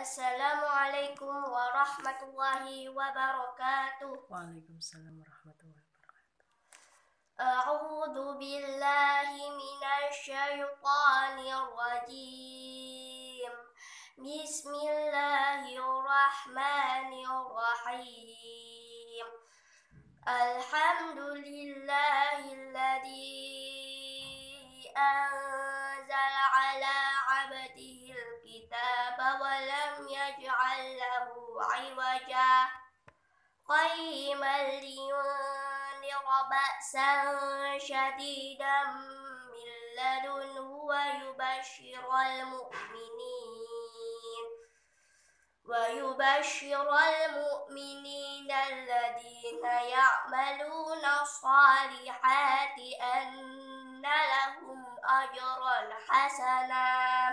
السلام عليكم ورحمة الله وبركاته وعليكم السلام ورحمة الله وبركاته أعوذ بالله من الشيطان الرجيم بسم الله الرحمن الرحيم الحمد لله الذي أنزل على ولم يجعل له عوجا قيما لينذر بأسا شديدا من لدنه ويبشر المؤمنين ويبشر المؤمنين الذين يعملون الصالحات أن لهم أجرا حسنا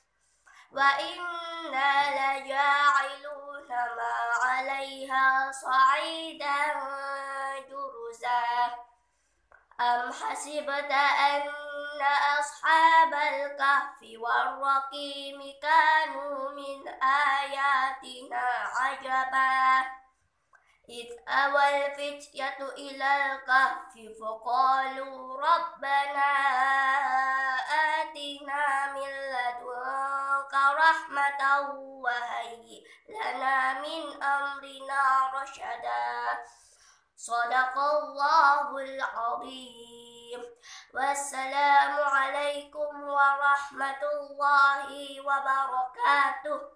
وإنا لجاعلون ما عليها صعيدا جرزا أم حسبت أن أصحاب الكهف والرقيم كانوا من آياتنا عجبا إذ أوى الفتية إلى الكهف فقالوا ربنا وهيئ لنا من أمرنا رشدا صدق الله العظيم والسلام عليكم ورحمة الله وبركاته